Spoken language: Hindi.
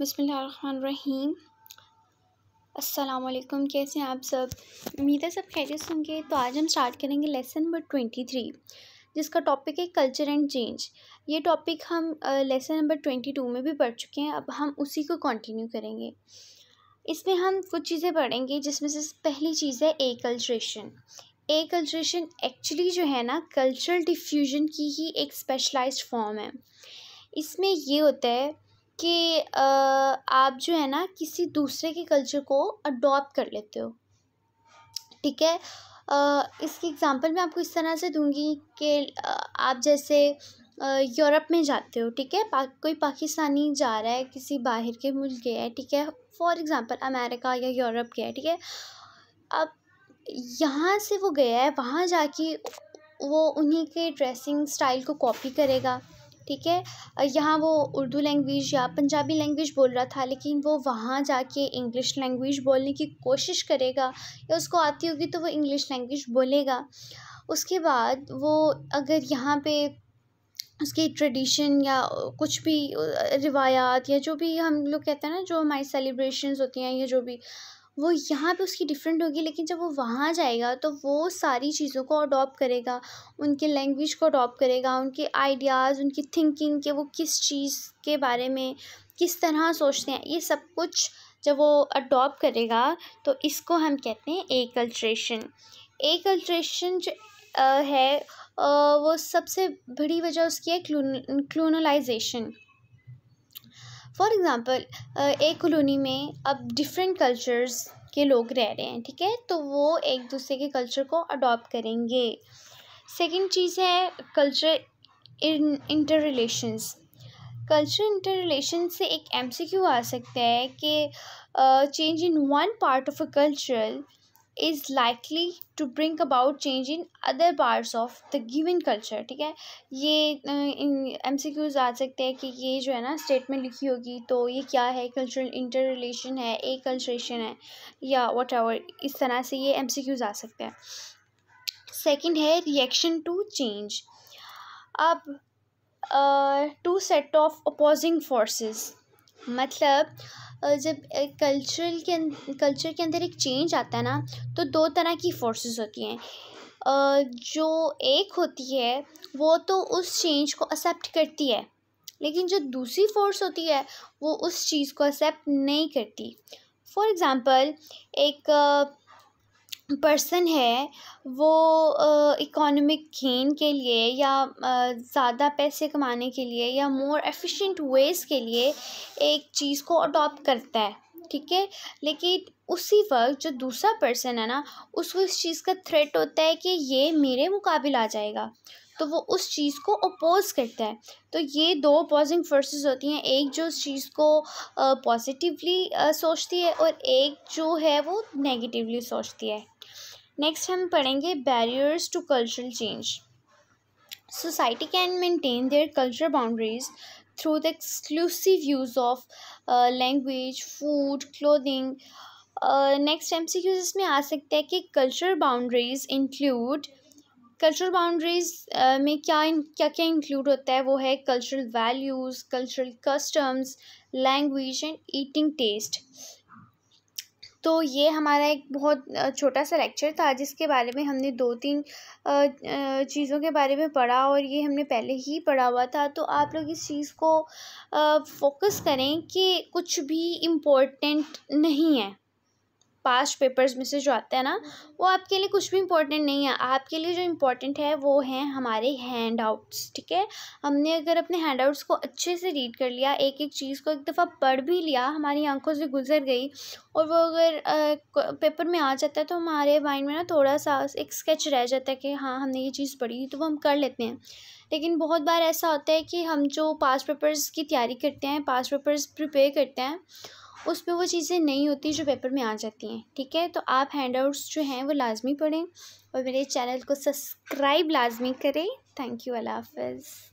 बसमीम असलकम कैसे हैं आप सब उम्मीद है सब खैरियत होंगे तो आज हम स्टार्ट करेंगे लेसन नंबर ट्वेंटी थ्री जिसका टॉपिक है कल्चर एंड चेंज ये टॉपिक हम लेसन नंबर ट्वेंटी टू में भी पढ़ चुके हैं अब हम उसी को कंटिन्यू करेंगे इसमें हम कुछ चीज़ें पढ़ेंगे जिसमें से पहली चीज़ है acculturation acculturation actually जो है ना कल्चरल डिफ्यूजन की ही एक स्पेशलाइज्ड फॉर्म है इसमें ये होता है कि आप जो है ना किसी दूसरे के कल्चर को अडॉप्ट कर लेते हो ठीक है इसकी एग्ज़ाम्पल मैं आपको इस तरह से दूंगी कि आप जैसे यूरोप में जाते हो ठीक है पा, कोई पाकिस्तानी जा रहा है किसी बाहर के मुल्क गया है ठीक है फॉर एग्ज़ाम्पल अमेरिका या यूरोप गया है ठीक है अब यहाँ से वो गया है वहाँ जाके वो उन्हीं के ड्रेसिंग स्टाइल को कॉपी करेगा ठीक है यहाँ वो उर्दू लैंग्वेज या पंजाबी लैंग्वेज बोल रहा था लेकिन वो वहाँ जाके इंग्लिश लैंग्वेज बोलने की कोशिश करेगा या उसको आती होगी तो वो इंग्लिश लैंग्वेज बोलेगा उसके बाद वो अगर यहाँ पे उसकी ट्रेडिशन या कुछ भी रिवायात या जो भी हम लोग कहते हैं ना जो हमारी सेलिब्रेशंस होती हैं या जो भी वो यहाँ पे उसकी डिफ़रेंट होगी लेकिन जब वो वहाँ जाएगा तो वो सारी चीज़ों को अडॉप्ट करेगा उनके लैंग्वेज को अडॉप्ट करेगा उनके आइडियाज़ उनकी थिंकिंग के वो किस चीज़ के बारे में किस तरह सोचते हैं ये सब कुछ जब वो अडॉप्ट करेगा तो इसको हम कहते हैं एक एक अल्ट्रेशन जो है वो सबसे बड़ी वजह उसकी है क्लून क्लूनलाइजेशन फॉर एग्ज़ाम्पल एक कॉलोनी में अब डिफरेंट कल्चर्स के लोग रह रहे हैं ठीक है तो वो एक दूसरे के कल्चर को अडोप्ट करेंगे सेकेंड चीज़ है culture in interrelations culture interrelation से एक एम सी क्यू आ सकता है कि change in one part of a culture is likely to bring about change in other parts of the given culture ठीक है ये एम सी क्यूज़ आ सकते हैं कि ये जो है ना स्टेटमेंट लिखी होगी तो ये क्या है कल्चरल इंटर रिलेशन है ए कल्चरेशन है या वट एवर इस तरह से ये एम सी क्यूज़ आ सकते हैं सेकेंड है रिएक्शन टू चेंज अब to set of opposing forces मतलब जब कल्चरल के कल्चर अं, के अंदर एक चेंज आता है ना तो दो तरह की फोर्सेस होती हैं जो एक होती है वो तो उस चेंज को एक्सेप्ट करती है लेकिन जो दूसरी फोर्स होती है वो उस चीज़ को एक्सेप्ट नहीं करती फॉर एग्ज़ाम्पल एक पर्सन है वो इकोनॉमिक गेन के लिए या ज़्यादा पैसे कमाने के लिए या मोर एफिशिएंट वेज़ के लिए एक चीज़ को अडॉप्ट करता है ठीक है लेकिन उसी वक्त जो दूसरा पर्सन है ना उसको इस चीज़ का थ्रेट होता है कि ये मेरे मुकाबिल आ जाएगा तो वो उस चीज़ को अपोज करता है तो ये दो अपोजिंग फोर्सेस होती हैं एक जो उस चीज़ को पॉजिटिवली सोचती है और एक जो है वो नेगेटिवली सोचती है नेक्स्ट हम पढ़ेंगे barriers to cultural change society can maintain their cultural boundaries through the exclusive use of language food clothing next M C Qs इसमें आ सकता है कि cultural boundaries include cultural boundaries में क्या क्या क्या इंक्लूड होता है वो है cultural values cultural customs language and eating taste तो ये हमारा एक बहुत छोटा सा लेक्चर था जिसके बारे में हमने दो तीन चीज़ों के बारे में पढ़ा और ये हमने पहले ही पढ़ा हुआ था तो आप लोग इस चीज़ को फोकस करें कि कुछ भी इम्पोर्टेंट नहीं है पास्ट पेपर्स में से जो आता है ना वो आपके लिए कुछ भी इम्पोर्टेंट नहीं है आपके लिए जो इम्पोर्टेंट है वो है हमारे हैंड आउट्स ठीक है हमने अगर अपने हैंड आउट्स को अच्छे से रीड कर लिया एक एक चीज़ को एक दफ़ा पढ़ भी लिया हमारी आंखों से गुजर गई और वो अगर आ, पेपर में आ जाता है तो हमारे माइंड में ना थोड़ा सा एक स्केच रह जाता है कि हाँ हमने ये चीज़ पढ़ी तो वो हम कर लेते हैं लेकिन बहुत बार ऐसा होता है कि हम जो पास्ट पेपर्स की तैयारी करते हैं पास्ट पेपर्स प्रिपेयर करते हैं उस पर वो चीज़ें नहीं होती जो पेपर में आ जाती हैं ठीक है तो आप हैंड आउट्स जो हैं वो लाजमी पढ़ें और मेरे चैनल को सब्सक्राइब लाजमी करें थैंक यू अल्लाह हाफ